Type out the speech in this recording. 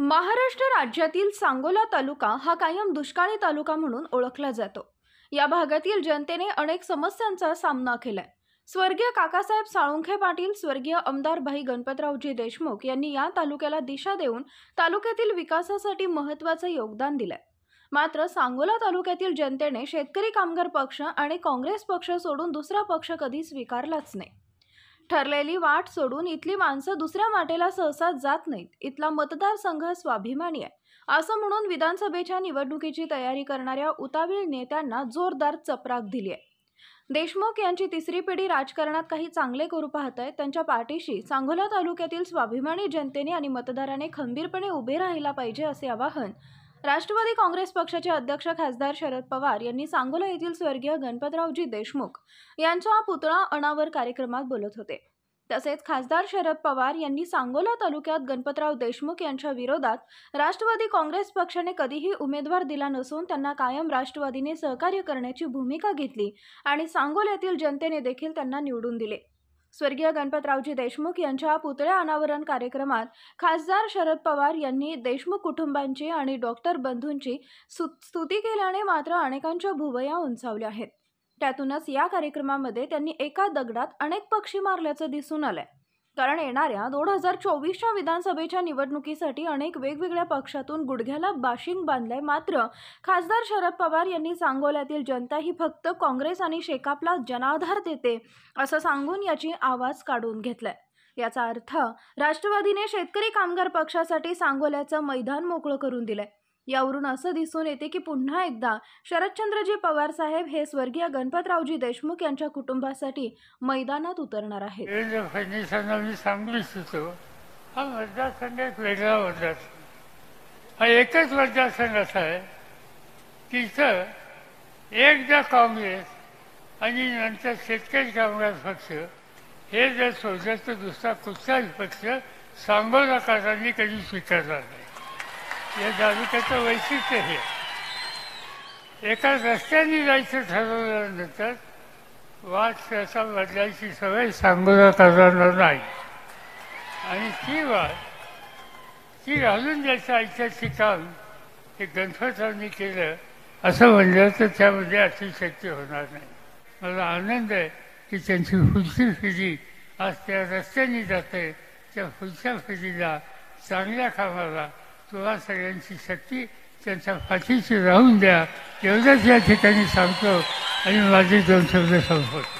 महाराष्ट्र राज्यातील सांगोला तालुका हा कायम दुष्काळी तालुका म्हणून ओळखला जातो या भागातील जनतेने अनेक समस्यांचा सामना केलाय स्वर्गीय काकासाहेब साळुंखे पाटील स्वर्गीय आमदार भाई गणपतरावजी देशमुख यांनी या तालुक्याला दिशा देऊन तालुक्यातील विकासासाठी महत्त्वाचं योगदान दिलंय मात्र सांगोला तालुक्यातील जनतेने शेतकरी कामगार पक्ष आणि काँग्रेस पक्ष सोडून दुसरा पक्ष कधी स्वीकारलाच नाही ठरलेली वाट सोडून इथली माणसं दुसऱ्या वाटेला सहसा जात नाहीत इथला मतदारसंघ स्वाभिमानी आहे असं म्हणून विधानसभेच्या निवडणुकीची तयारी करणाऱ्या उतावीळ नेत्यांना जोरदार चपराक दिली आहे देशमुख यांची तिसरी पिढी राजकारणात काही चांगले करू पाहत आहे त्यांच्या पाठीशी सांगोला तालुक्यातील स्वाभिमानी जनतेने आणि मतदाराने खंबीरपणे उभे राहायला पाहिजे असे आवाहन राष्ट्रवादी काँग्रेस पक्षाचे अध्यक्ष खासदार शरद पवार यांनी सांगोला येथील स्वर्गीय गणपतरावजी देशमुख यांचा पुतळा अनावर कार्यक्रमात बोलत होते तसेच खासदार शरद पवार यांनी सांगोला तालुक्यात गणपतराव देशमुख यांच्या विरोधात राष्ट्रवादी काँग्रेस पक्षाने कधीही उमेदवार दिला नसून त्यांना कायम राष्ट्रवादीने सहकार्य करण्याची भूमिका घेतली आणि सांगोल्यातील जनतेने देखील त्यांना निवडून दिले स्वर्गीय गणपतरावजी देशमुख यांच्या पुतळ्या अनावरण कार्यक्रमात खासदार शरद पवार यांनी देशमुख कुटुंबांची आणि डॉक्टर बंधूंची स्तुती केल्याने मात्र अनेकांच्या भुवया उंचावल्या आहेत त्यातूनच या कार्यक्रमामध्ये त्यांनी एका दगडात अनेक पक्षी मारल्याचं दिसून आलंय कारण येणाऱ्या दोन हजार चोवीसच्या विधानसभेच्या निवडणुकीसाठी अनेक वेगवेगळ्या पक्षातून गुडघ्याला बाशिंग बांधलंय मात्र खासदार शरद पवार यांनी सांगोल्यातील जनता ही फक्त काँग्रेस आणि शेकापला जनाधार देते असं सांगून याची आवाज काढून घेतलाय याचा अर्थ राष्ट्रवादीने शेतकरी कामगार पक्षासाठी सांगोल्याचं मैदान मोकळं करून दिलंय यावरून असं दिसून येते की पुन्हा एकदा शरदचंद्रजी पवार साहेब हे स्वर्गीय गणपतरावजी देशमुख यांच्या कुटुंबासाठी मैदानात उतरणार आहेत मी सांगू इच्छितो हा मतदारसंघ एक वेगळा मतदारसंघ हा एकच मतदारसंघ असा आहे की एकदा काँग्रेस आणि नंतर शेतकरी काँग्रेस पक्ष हे जर सोडलं तर दुसरा कुठलाच पक्ष सांगोला कारणी कधी स्वीकारला नाही या तालुक्याचं वैशिष्ट्य हे एका रस्त्याने जायचं ठरवल्यानंतर वाट त्याचा बदलायची सवय सांगोला करणार नाही आणि ती वाट ती घालून द्यायचं ऐतिहासिक काम हे गणपतरावांनी केलं असं म्हणलं तर त्यामध्ये अतिशक्ती होणार नाही मला आनंद आहे की त्यांची पुढची फेरी आज त्या रस्त्याने जाते त्या पुढच्या फेरीला चांगल्या कामाला किंवा सगळ्यांची शक्ती त्यांच्या पाठीशी राहून द्या एवढंच या ठिकाणी सांगतो आणि माझे दोन शब्द संपवतो